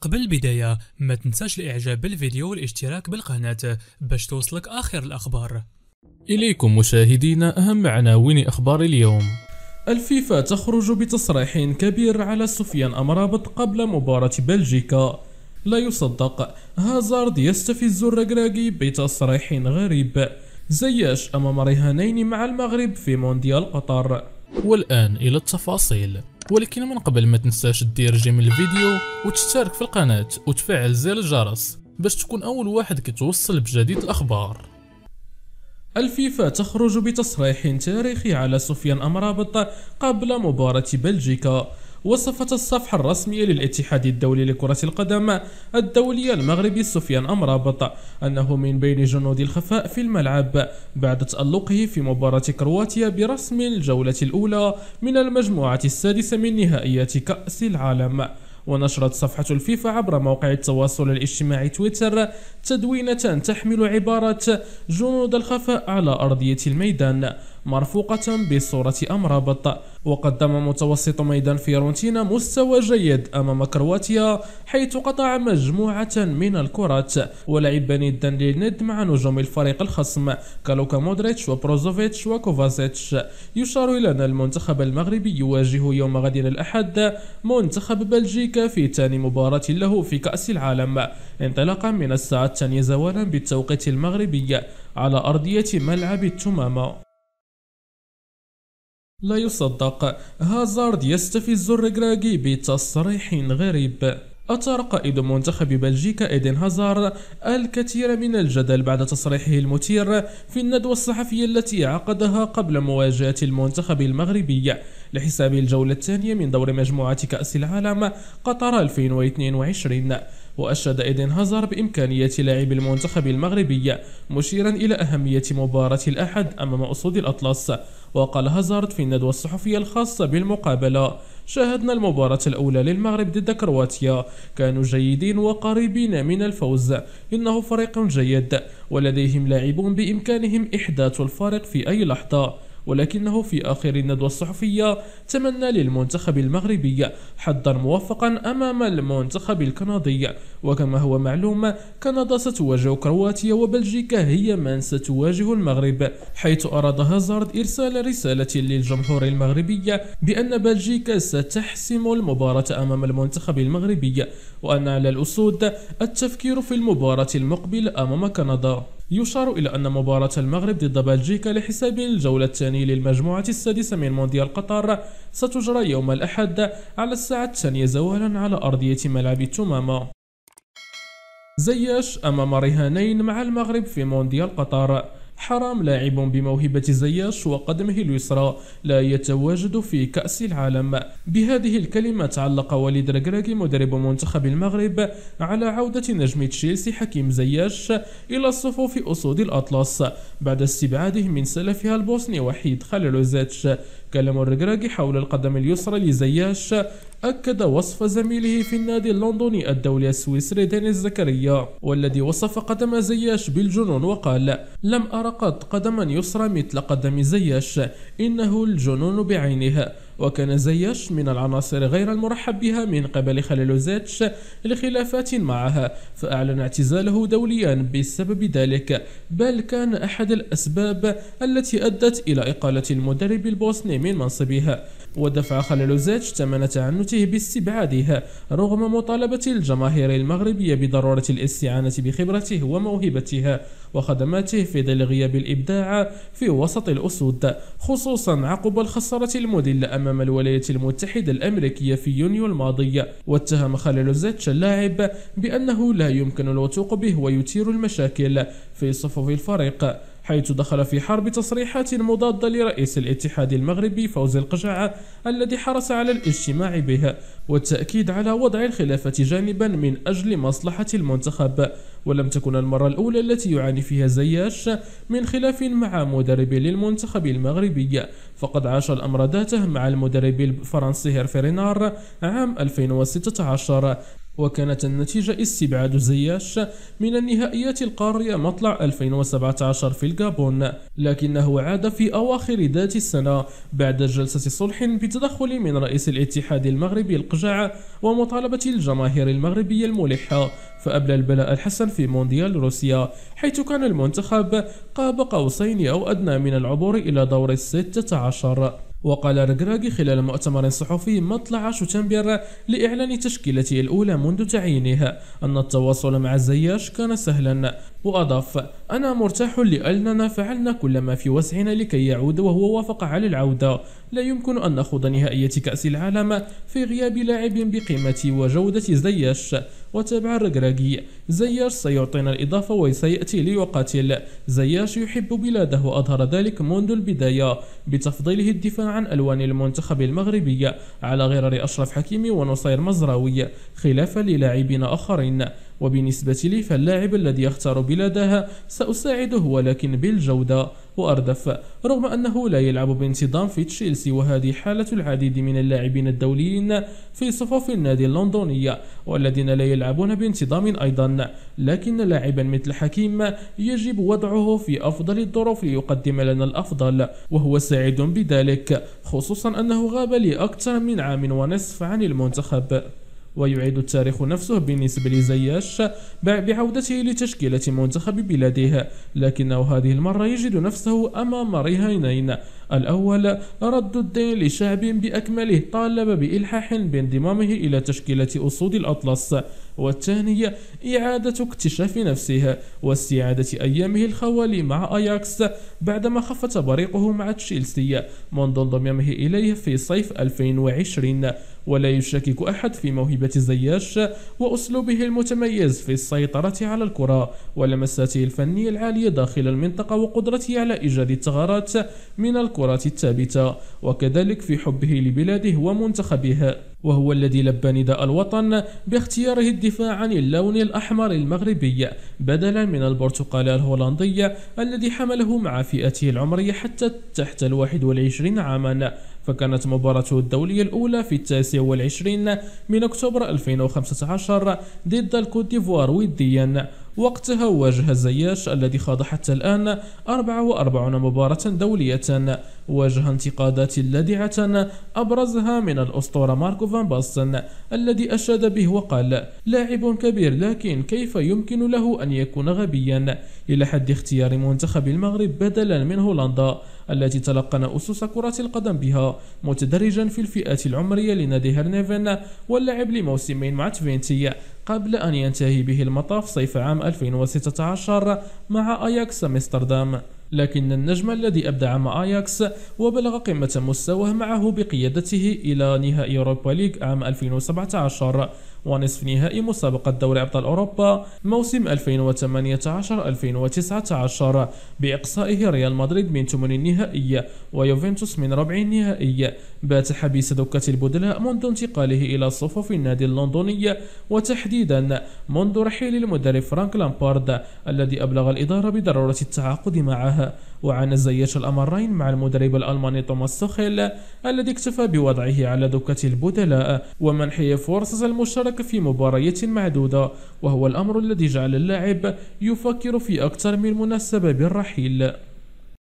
قبل البداية ما تنساش الاعجاب بالفيديو والاشتراك بالقناة باش توصلك اخر الاخبار اليكم مشاهدينا اهم عناوين اخبار اليوم الفيفا تخرج بتصريح كبير على سفيان امرابط قبل مباراة بلجيكا لا يصدق هازارد يستفز الركراكي بتصريح غريب زياش امام رهانين مع المغرب في مونديال قطر والان الى التفاصيل ولكن من قبل ما تنساش دير جيم الفيديو وتشترك في القناة وتفعل زر الجرس باش تكون أول واحد كتوصل بجديد الأخبار الفيفا تخرج بتصريح تاريخي على سفيان أمرابط قبل مباراة بلجيكا وصفت الصفحة الرسمية للاتحاد الدولي لكرة القدم الدولي المغربي سفيان أمرابط أنه من بين جنود الخفاء في الملعب بعد تألقه في مباراة كرواتيا برسم الجولة الأولى من المجموعة السادسة من نهائيات كأس العالم ونشرت صفحة الفيفا عبر موقع التواصل الاجتماعي تويتر تدوينة تحمل عبارة جنود الخفاء على أرضية الميدان مرفوقة بصورة أمرابط وقدم متوسط ميدان فيرونتينا مستوى جيد أمام كرواتيا حيث قطع مجموعة من الكرات ولعب بني للند مع نجوم الفريق الخصم كالوكا مودريتش وبروزوفيتش وكوفازيتش يشار إلى أن المنتخب المغربي يواجه يوم غد الأحد منتخب بلجيكا في ثاني مباراة له في كأس العالم انطلاقا من الساعة الثانية زوالا بالتوقيت المغربي على أرضية ملعب التمامة لا يصدق هازارد يستفز الركراكي بتصريح غريب أثار قائد منتخب بلجيكا إيدن هازار الكثير من الجدل بعد تصريحه المثير في الندوة الصحفية التي عقدها قبل مواجهة المنتخب المغربي لحساب الجولة الثانية من دور مجموعة كأس العالم قطر 2022 وأشاد إيدن هازار بإمكانية لاعب المنتخب المغربي مشيرا إلى أهمية مباراة الأحد أمام أسود الأطلس وقال هازارد في الندوة الصحفية الخاصة بالمقابلة شاهدنا المباراة الأولى للمغرب ضد كرواتيا كانوا جيدين وقريبين من الفوز إنه فريق جيد ولديهم لاعبون بإمكانهم إحداث الفارق في أي لحظة ولكنه في آخر الندوة الصحفية تمنى للمنتخب المغربي حظا موفقا أمام المنتخب الكندي وكما هو معلوم كندا ستواجه كرواتيا وبلجيكا هي من ستواجه المغرب حيث أراد هازارد إرسال رسالة للجمهور المغربي بأن بلجيكا ستحسم المباراة أمام المنتخب المغربي وأن على الأسود التفكير في المباراة المقبلة أمام كندا يشار إلى أن مباراة المغرب ضد بلجيكا لحساب الجولة الثانية للمجموعة السادسة من مونديال قطر ستجرى يوم الأحد على الساعة الثانية زوالا على أرضية ملعب التمامة زياش أمام رهانين مع المغرب في مونديال قطر حرام لاعب بموهبة زياش وقدمه اليسرى لا يتواجد في كأس العالم بهذه الكلمة تعلق وليد ركراكي مدرب منتخب المغرب على عودة نجم تشيلسي حكيم زياش إلى صفوف أسود الأطلس بعد استبعاده من سلفها البوسني وحيد خليلوزيتش كلام الرجراجي حول القدم اليسرى لزياش أكد وصف زميله في النادي اللندني الدولي السويسري دينيس زكريا والذي وصف قدم زياش بالجنون وقال لم أرى قدما يسرى مثل قدم زياش إنه الجنون بعينها وكان زياش من العناصر غير المرحب بها من قبل خليلوزيتش لخلافات معها فأعلن اعتزاله دوليا بسبب ذلك بل كان أحد الأسباب التي أدت إلى إقالة المدرب البوسني من منصبها ودفع خلالوزيتش ثمن تعنته باستبعادها رغم مطالبة الجماهير المغربية بضرورة الاستعانة بخبرته وموهبتها وخدماته في ظل غياب الإبداع في وسط الأسود خصوصا عقب الخسارة المذلة أمام الولايات المتحدة الأمريكية في يونيو الماضي واتهم خلالوزيتش اللاعب بأنه لا يمكن الوثوق به ويثير المشاكل في صفوف الفريق حيث دخل في حرب تصريحات مضادة لرئيس الاتحاد المغربي فوز القجعة الذي حرص على الاجتماع به والتأكيد على وضع الخلافة جانبا من أجل مصلحة المنتخب ولم تكن المرة الأولى التي يعاني فيها زياش من خلاف مع مدرب للمنتخب المغربي فقد عاش الأمر ذاته مع المدرب الفرنسي هيرفي رينار عام 2016 وكانت النتيجة استبعاد زياش من النهائيات القارية مطلع 2017 في الجابون لكنه عاد في أواخر ذات السنة بعد جلسة صلح بتدخل من رئيس الاتحاد المغربي القجع ومطالبة الجماهير المغربية الملحة فأبلى البلاء الحسن في مونديال روسيا حيث كان المنتخب قاب قوسين أو أدنى من العبور إلى دور الستة عشر وقال ركراكي خلال مؤتمر صحفي مطلع شتنبر لإعلان تشكيلته الأولى منذ تعيينه أن التواصل مع الزياش كان سهلا وأضاف أنا مرتاح لأننا فعلنا كل ما في وسعنا لكي يعود وهو وافق على العودة لا يمكن أن نخوض نهائية كأس العالم في غياب لاعب بقيمة وجودة زياش وتابع الرقراقي زياش سيعطينا الإضافة وسيأتي ليقاتل زياش يحب بلاده وأظهر ذلك منذ البداية بتفضيله الدفاع عن ألوان المنتخب المغربي على غرار أشرف حكيمي ونصير مزراوي خلافا للاعبين آخرين وبالنسبة لي فاللاعب الذي يختار بلادها سأساعده ولكن بالجودة وأردف رغم أنه لا يلعب بانتظام في تشيلسي وهذه حالة العديد من اللاعبين الدوليين في صفوف النادي اللندنية والذين لا يلعبون بانتظام أيضا لكن لاعبا مثل حكيم يجب وضعه في أفضل الظروف ليقدم لنا الأفضل وهو سعيد بذلك خصوصا أنه غاب لأكثر من عام ونصف عن المنتخب ويعيد التاريخ نفسه بالنسبة لزياش بعودته لتشكيلة منتخب بلاده لكنه هذه المرة يجد نفسه أمام رهينين الأول رد الدين لشعب بأكمله طالب بإلحاح بانضمامه إلى تشكيلة أسود الأطلس والثاني إعادة اكتشاف نفسه واستعادة أيامه الخوالي مع أياكس بعدما خفت بريقه مع تشيلسي منذ انضمامه إليه في صيف 2020 ولا يشكك أحد في موهبة زياش وأسلوبه المتميز في السيطرة على الكرة ولمساته الفنية العالية داخل المنطقة وقدرته على إيجاد الثغرات من الكرات الثابتة وكذلك في حبه لبلاده ومنتخبه وهو الذي لبى نداء الوطن باختياره الدفاع عن اللون الأحمر المغربي بدلا من البرتقال الهولندي الذي حمله مع فئته العمرية حتى تحت الواحد والعشرين عاما فكانت مباراته الدولية الأولى في التاسع والعشرين من أكتوبر 2015 ضد الكوت ديفوار وديا وقتها واجه زياش الذي خاض حتى الآن 44 مباراة دولية واجه انتقادات لدعة أبرزها من الأسطورة ماركو فان باستن الذي أشاد به وقال لاعب كبير لكن كيف يمكن له أن يكون غبيا إلى حد اختيار منتخب المغرب بدلا من هولندا التي تلقن أسس كرة القدم بها متدرجا في الفئات العمرية لنادي هرنيفن واللعب لموسمين مع تفينتي قبل أن ينتهي به المطاف صيف عام 2016 مع أياكس أمستردام لكن النجم الذي أبدع مع أياكس وبلغ قمة مستواه معه بقيادته إلى نهائي أوروبا ليج عام 2017 ونصف نهائي مسابقة دوري أبطال أوروبا موسم 2018-2019 بإقصائه ريال مدريد من ثمن النهائي ويوفنتوس من ربع النهائي بات حبيس دكة البدلاء منذ انتقاله إلى صفوف النادي اللندني وتحديدا منذ رحيل المدرب فرانك لامبارد الذي أبلغ الإدارة بضرورة التعاقد معه وعن الزيات الأمرين مع المدرب الألماني توماس سوخيل الذي اكتفى بوضعه على دكة البدلاء ومنحه فرصة المشاركة في مباريات معدودة وهو الأمر الذي جعل اللاعب يفكر في أكثر من مناسبة بالرحيل